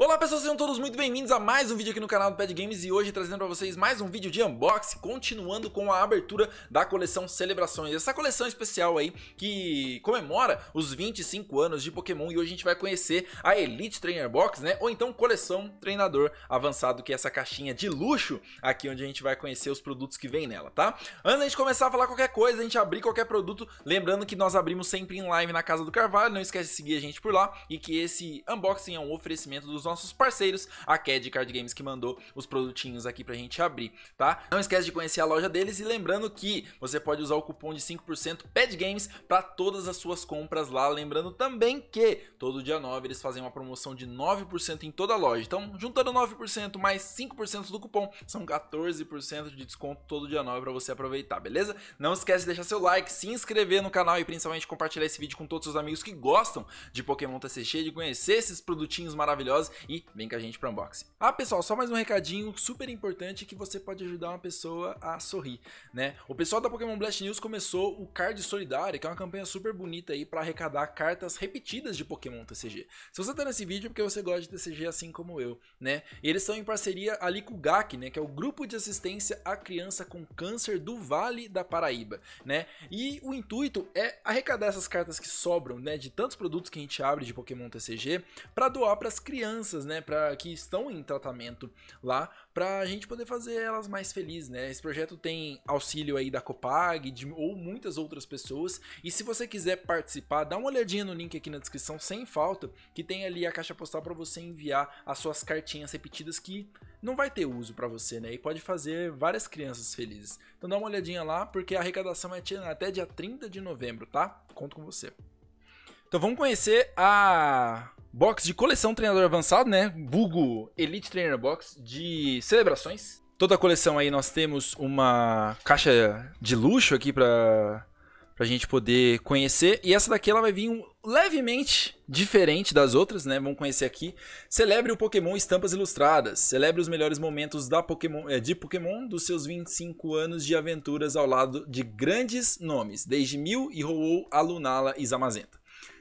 Olá pessoal, sejam todos muito bem-vindos a mais um vídeo aqui no canal do Pad Games e hoje trazendo para vocês mais um vídeo de unboxing, continuando com a abertura da coleção Celebrações, essa coleção especial aí que comemora os 25 anos de Pokémon e hoje a gente vai conhecer a Elite Trainer Box, né, ou então coleção treinador avançado, que é essa caixinha de luxo aqui onde a gente vai conhecer os produtos que vem nela, tá? Antes da gente começar a falar qualquer coisa, a gente abrir qualquer produto, lembrando que nós abrimos sempre em live na Casa do Carvalho, não esquece de seguir a gente por lá e que esse unboxing é um oferecimento dos nossos parceiros, a Cad Card Games que mandou os produtinhos aqui pra gente abrir, tá? Não esquece de conhecer a loja deles e lembrando que você pode usar o cupom de 5% Games para todas as suas compras lá, lembrando também que todo dia 9 eles fazem uma promoção de 9% em toda a loja. Então, juntando 9% mais 5% do cupom, são 14% de desconto todo dia 9 para você aproveitar, beleza? Não esquece de deixar seu like, se inscrever no canal e principalmente compartilhar esse vídeo com todos os seus amigos que gostam de Pokémon TCG, de conhecer esses produtinhos maravilhosos e vem com a gente para unboxing. Ah, pessoal, só mais um recadinho super importante que você pode ajudar uma pessoa a sorrir, né? O pessoal da Pokémon Blast News começou o Card Solidário, que é uma campanha super bonita aí para arrecadar cartas repetidas de Pokémon TCG. Se você tá nesse vídeo é porque você gosta de TCG assim como eu, né? E eles estão em parceria ali com o GAC, né, que é o Grupo de Assistência à Criança com Câncer do Vale da Paraíba, né? E o intuito é arrecadar essas cartas que sobram, né, de tantos produtos que a gente abre de Pokémon TCG para doar para as crianças crianças, né, para que estão em tratamento lá, para a gente poder fazer elas mais felizes, né? Esse projeto tem auxílio aí da Copag de, ou muitas outras pessoas. E se você quiser participar, dá uma olhadinha no link aqui na descrição sem falta, que tem ali a caixa postal para você enviar as suas cartinhas repetidas que não vai ter uso para você, né? E pode fazer várias crianças felizes. Então dá uma olhadinha lá, porque a arrecadação é até dia 30 de novembro, tá? Conto com você. Então vamos conhecer a box de coleção treinador avançado, né? Bugo Elite Trainer Box de celebrações. Toda a coleção aí nós temos uma caixa de luxo aqui para pra gente poder conhecer. E essa daqui ela vai vir um, levemente diferente das outras, né? Vamos conhecer aqui. Celebre o Pokémon Estampas Ilustradas. Celebre os melhores momentos da Pokémon, eh, de Pokémon dos seus 25 anos de aventuras ao lado de grandes nomes, desde Mil e Ho-Oh a Lunala e Zamazenta.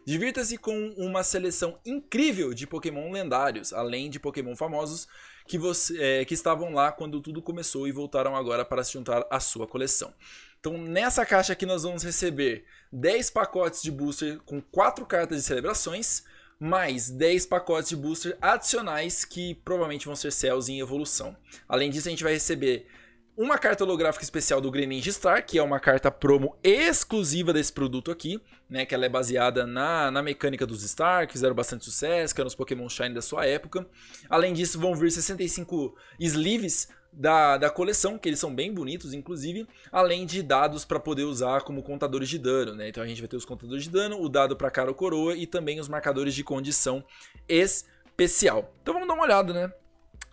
Divirta-se com uma seleção incrível de Pokémon lendários, além de Pokémon famosos que, você, é, que estavam lá quando tudo começou e voltaram agora para se juntar à sua coleção. Então, nessa caixa aqui, nós vamos receber 10 pacotes de booster com 4 cartas de celebrações, mais 10 pacotes de booster adicionais que provavelmente vão ser céus em evolução. Além disso, a gente vai receber uma carta holográfica especial do Greninja Star, que é uma carta promo exclusiva desse produto aqui, né? Que ela é baseada na, na mecânica dos Star, que fizeram bastante sucesso, que eram os Pokémon Shine da sua época. Além disso, vão vir 65 sleeves da, da coleção, que eles são bem bonitos, inclusive, além de dados para poder usar como contadores de dano, né? Então a gente vai ter os contadores de dano, o dado para cara ou coroa e também os marcadores de condição especial. Então vamos dar uma olhada, né?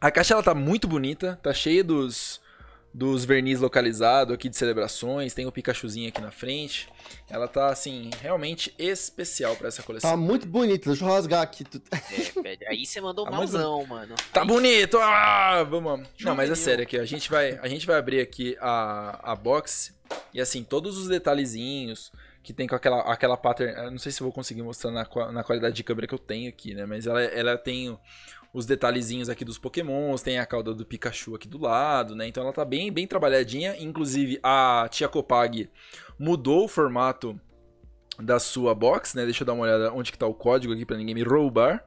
A caixa ela tá muito bonita, tá cheia dos dos verniz localizado aqui de celebrações, tem o Pikachuzinho aqui na frente. Ela tá, assim, realmente especial para essa coleção. Tá muito bonito, deixa eu rasgar aqui. É, aí você mandou tá malzão, mano. Tá aí... bonito! Ah, vamos. Não, mas é sério aqui, a gente vai, a gente vai abrir aqui a, a box e, assim, todos os detalhezinhos que tem com aquela, aquela pattern. Não sei se vou conseguir mostrar na, na qualidade de câmera que eu tenho aqui, né? Mas ela, ela tem os detalhezinhos aqui dos pokémons, tem a cauda do Pikachu aqui do lado, né? Então ela tá bem, bem trabalhadinha. Inclusive, a Tia Copag mudou o formato da sua box, né? Deixa eu dar uma olhada onde que tá o código aqui para ninguém me roubar.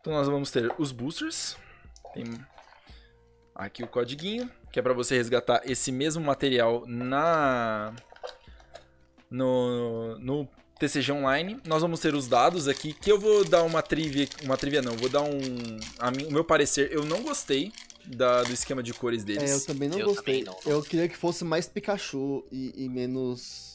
Então nós vamos ter os boosters. Tem aqui o codiguinho, que é para você resgatar esse mesmo material na no, no TCG Online. Nós vamos ter os dados aqui, que eu vou dar uma trivia, uma trivia não, vou dar um, a mim, o meu parecer, eu não gostei da, do esquema de cores é, deles. É, eu também não eu gostei. Também não. Eu queria que fosse mais Pikachu e, e menos...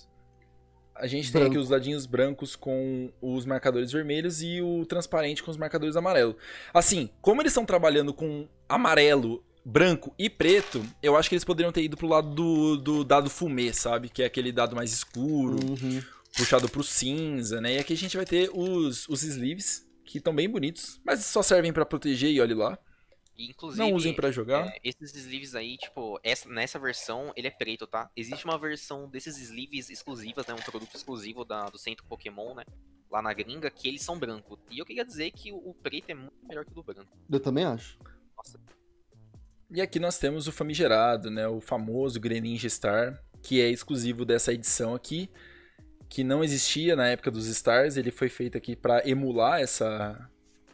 A gente Branco. tem aqui os dadinhos brancos com os marcadores vermelhos e o transparente com os marcadores amarelo. Assim, como eles estão trabalhando com amarelo branco e preto, eu acho que eles poderiam ter ido pro lado do, do dado fumê, sabe? Que é aquele dado mais escuro. Uhum puxado pro cinza, né? E aqui a gente vai ter os, os sleeves, que estão bem bonitos, mas só servem para proteger e olhe lá. Inclusive, não usem para jogar. É, esses sleeves aí, tipo, essa, nessa versão ele é preto, tá? Existe uma versão desses sleeves exclusivas, né? Um produto exclusivo da, do centro Pokémon, né? Lá na gringa, que eles são brancos. E eu queria dizer que o, o preto é muito melhor que o do branco. Eu também acho. Nossa. E aqui nós temos o famigerado, né? O famoso Greninja Star, que é exclusivo dessa edição aqui que não existia na época dos Stars, ele foi feito aqui para emular essa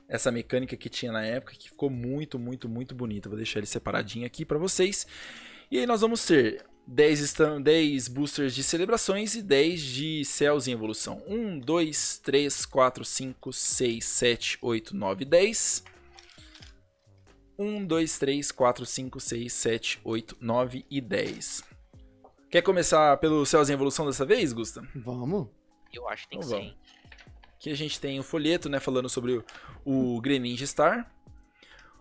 essa mecânica que tinha na época, que ficou muito, muito, muito bonito. Vou deixar ele separadinho aqui para vocês. E aí nós vamos ter 10, 10 boosters de celebrações e 10 de céus em evolução. 1, 2, 3, 4, 5, 6, 7, 8, 9, 10. 1, 2, 3, 4, 5, 6, 7, 8, 9 e 10. Quer começar pelo Céus em Evolução dessa vez, Gusta? Vamos. Eu acho que tem então, que vamos. ser. Aqui a gente tem o um folheto, né, falando sobre o, o Greninja Star.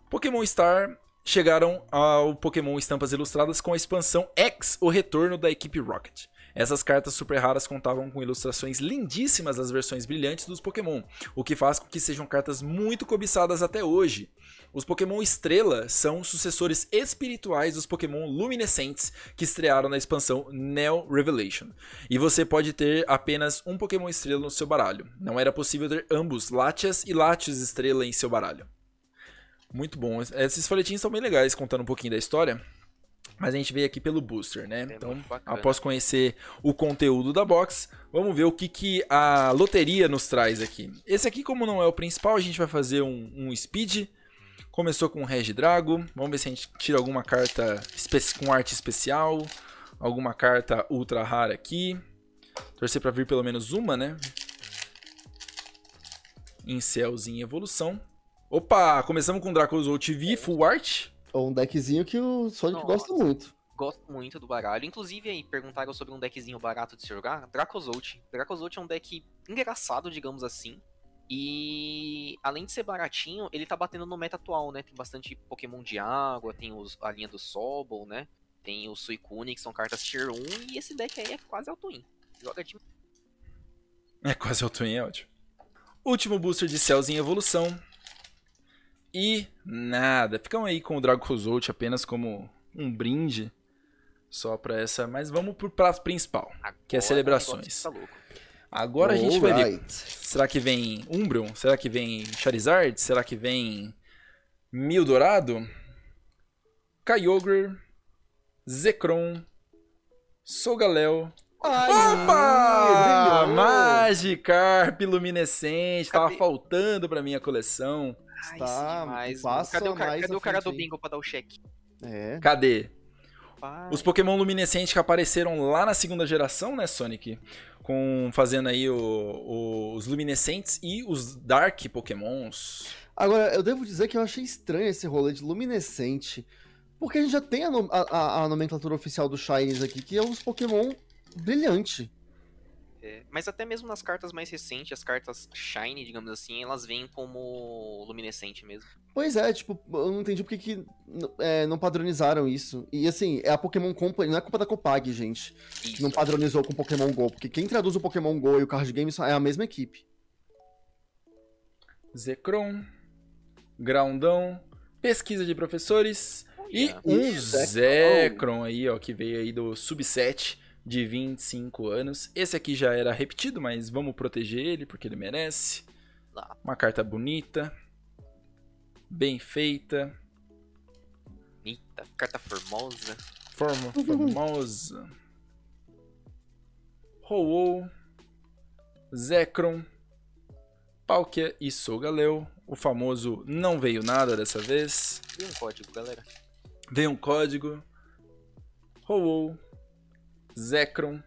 Pokémon Star chegaram ao Pokémon Estampas Ilustradas com a expansão X, o retorno da equipe Rocket. Essas cartas super raras contavam com ilustrações lindíssimas das versões brilhantes dos Pokémon, o que faz com que sejam cartas muito cobiçadas até hoje. Os Pokémon Estrela são sucessores espirituais dos Pokémon luminescentes que estrearam na expansão Neo Revelation. E você pode ter apenas um Pokémon Estrela no seu baralho. Não era possível ter ambos Latias e Latias Estrela em seu baralho. Muito bom. Esses folhetinhos são bem legais contando um pouquinho da história. Mas a gente veio aqui pelo booster, né? É então, após conhecer o conteúdo da box, vamos ver o que, que a loteria nos traz aqui. Esse aqui, como não é o principal, a gente vai fazer um, um speed Começou com o Regi Drago. Vamos ver se a gente tira alguma carta com arte especial. Alguma carta ultra rara aqui. Torcer para vir pelo menos uma, né? em céuzinho evolução. Opa! Começamos com Draco's Old V, Full Art. um deckzinho que o Sonic Nossa. gosta muito gosto muito do baralho. Inclusive, aí perguntaram sobre um deckzinho barato de se jogar. Dracozolt. Dracozolt é um deck engraçado, digamos assim. E além de ser baratinho, ele tá batendo no meta atual, né? Tem bastante Pokémon de água, tem os, a linha do Sobol, né? Tem o Suicune, que são cartas Tier 1, e esse deck aí é quase in. Joga de. É quase in, é ótimo. Último booster de Cells em evolução. E nada. Ficam aí com o Dragon Rosolt apenas como um brinde. Só pra essa. Mas vamos pro prato principal, Agora que é, é celebrações. Tá louco. Agora All a gente right. vai ver. Será que vem Umbreon? Será que vem Charizard? Será que vem Mildorado? Kyogre, Zekrom, Solgaleo. Ai, Opa! Magikarp iluminescente, Cadê? tava faltando pra minha coleção. Ai, tá, sim, mas... Cadê o, cara, cadê o cara do bingo pra dar o cheque? É. Cadê? Rapaz. Os Pokémon luminescentes que apareceram lá na segunda geração, né, Sonic? Com, fazendo aí o, o, os luminescentes e os Dark Pokémons. Agora, eu devo dizer que eu achei estranho esse rolê de luminescente. Porque a gente já tem a, a, a nomenclatura oficial do Shines aqui, que é os Pokémon brilhante. É, mas até mesmo nas cartas mais recentes, as cartas Shine, digamos assim, elas vêm como luminescente mesmo. Pois é, tipo, eu não entendi porque que é, não padronizaram isso. E assim, é a Pokémon Company, não é culpa da Copag, gente, isso. que não padronizou com Pokémon GO, porque quem traduz o Pokémon GO e o Card Game é a mesma equipe. Zekrom, Groundão, Pesquisa de Professores oh, yeah. e um Zekrom aí, ó, que veio aí do Subset de 25 anos. Esse aqui já era repetido, mas vamos proteger ele porque ele merece. Uma carta bonita, bem feita. Bonita, carta formosa. Forma, uhum. formosa. Ho-Oh, Zekron, Palkia e Sogaleo. O famoso não veio nada dessa vez. Veio um código, galera. Veio um código. Ho-Oh, Zekrom,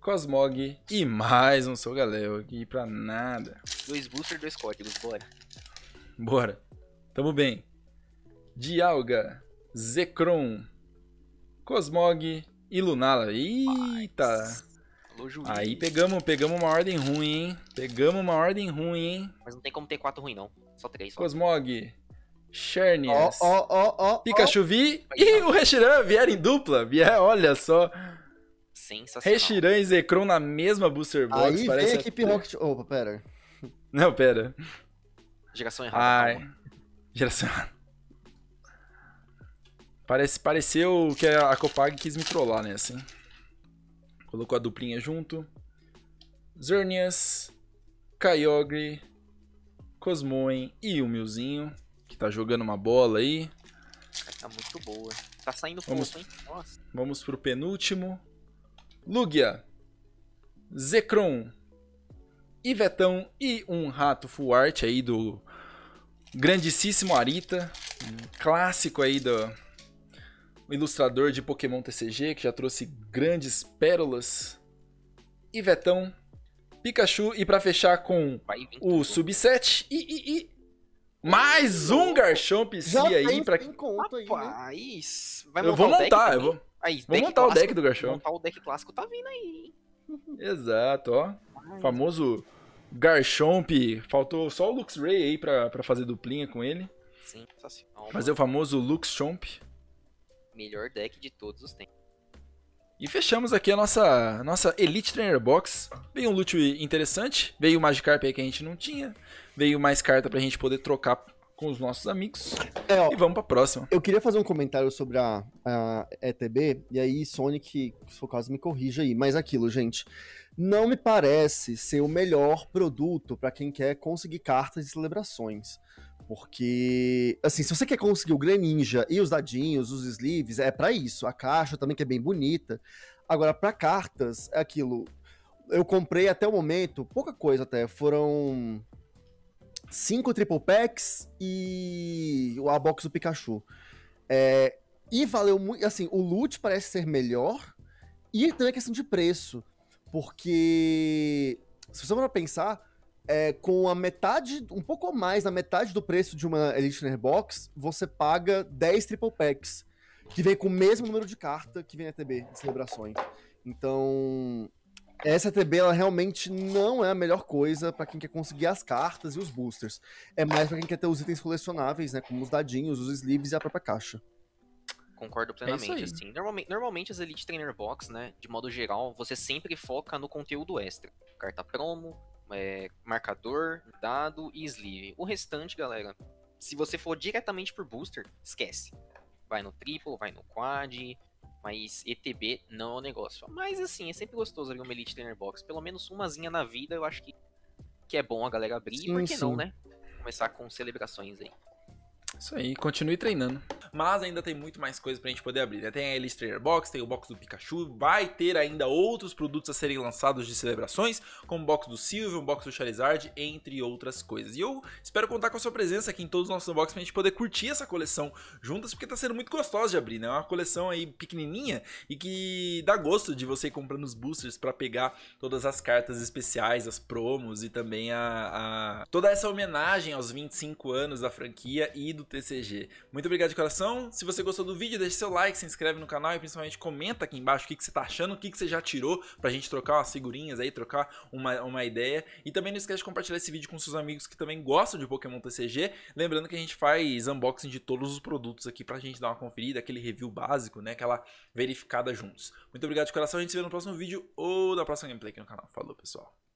Cosmog e mais um Solgaleo aqui pra nada. Dois Boosters, dois códigos, bora. Bora. Tamo bem. Dialga, Zekrom, Cosmog e Lunala. Eita! Aí pegamos, pegamos uma ordem ruim, hein? Pegamos uma ordem ruim, hein? Mas não tem como ter quatro ruim, não. Só três. Só. Cosmog, Chernias, oh, oh, oh, Pikachu V e o Reshiram vieram em dupla. Vier, olha só. Sensacional. Rechiran e Zekrom na mesma Booster Box. Aí parece vem a equipe Rocket... Opa, pera. Não, pera. Geração errada. Ai. Calma. Geração errada. Parece, pareceu que a Copag quis me trollar, né, assim. Colocou a duplinha junto. Zernias, Kyogre, Cosmoen e o Milzinho, que tá jogando uma bola aí. Tá muito boa. Tá saindo pouco, hein? Nossa. Vamos pro penúltimo. Lugia, Zekrom, Ivetão e um rato full art aí do grandíssimo Arita, clássico aí do ilustrador de Pokémon TCG, que já trouxe grandes pérolas. Ivetão, Pikachu e para fechar com o subset e, e, e mais um Garchomp C tá aí para que né? vai montar eu vou montar, um eu vou Aí, Vamos montar clássico, o deck do Garchomp. Montar o deck clássico tá vindo aí, hein? Exato, ó. Ai. Famoso Garchomp. Faltou só o Luxray aí pra, pra fazer duplinha com ele. Sim, sensacional. Fazer é o famoso Luxchomp. Melhor deck de todos os tempos. E fechamos aqui a nossa, nossa Elite Trainer Box. Veio um loot interessante, veio o Magikarp aí que a gente não tinha, veio mais carta pra gente poder trocar com os nossos amigos. É, ó, e vamos pra próxima. Eu queria fazer um comentário sobre a, a ETB, e aí, Sonic, se for caso, me corrija aí. Mas aquilo, gente, não me parece ser o melhor produto para quem quer conseguir cartas de celebrações. Porque, assim, se você quer conseguir o Greninja e os dadinhos, os sleeves, é para isso. A caixa também, que é bem bonita. Agora, para cartas, é aquilo. Eu comprei até o momento, pouca coisa até. Foram cinco triple packs e a box do Pikachu. É, e valeu muito. Assim, o loot parece ser melhor. E também a questão de preço. Porque. Se você for pensar, é, com a metade, um pouco mais, da metade do preço de uma Elite Box, você paga 10 triple packs. Que vem com o mesmo número de carta que vem na TB de celebrações. Então. Essa TB ela realmente não é a melhor coisa para quem quer conseguir as cartas e os boosters. É mais para quem quer ter os itens colecionáveis, né? Como os dadinhos, os sleeves e a própria caixa. Concordo é plenamente, é assim. Normalmente, normalmente as Elite Trainer Box, né? De modo geral, você sempre foca no conteúdo extra. Carta promo, é, marcador, dado e sleeve. O restante, galera, se você for diretamente por booster, esquece. Vai no triple, vai no quad, mas ETB não é o negócio. Mas assim, é sempre gostoso abrir uma Elite Trainer Box. Pelo menos umazinha na vida, eu acho que, que é bom a galera abrir. Sim, e por que sim. não, né? Começar com celebrações aí. Isso aí, continue treinando mas ainda tem muito mais coisa pra gente poder abrir, né? Tem a Illustrator Box, tem o box do Pikachu, vai ter ainda outros produtos a serem lançados de celebrações, como o box do Silvio, o box do Charizard, entre outras coisas. E eu espero contar com a sua presença aqui em todos os nossos unboxings pra gente poder curtir essa coleção juntas, porque tá sendo muito gostosa de abrir, né? É uma coleção aí pequenininha e que dá gosto de você ir comprando os boosters para pegar todas as cartas especiais, as promos e também a, a, toda essa homenagem aos 25 anos da franquia e do TCG. Muito obrigado de coração descrição. Se você gostou do vídeo, deixe seu like, se inscreve no canal e principalmente comenta aqui embaixo o que, que você tá achando, o que, que você já tirou pra gente trocar umas figurinhas aí, trocar uma, uma ideia. E também não esquece de compartilhar esse vídeo com seus amigos que também gostam de Pokémon TCG. Lembrando que a gente faz unboxing de todos os produtos aqui pra gente dar uma conferida, aquele review básico, né? Aquela verificada juntos. Muito obrigado de coração, a gente se vê no próximo vídeo ou na próxima gameplay aqui no canal. Falou, pessoal!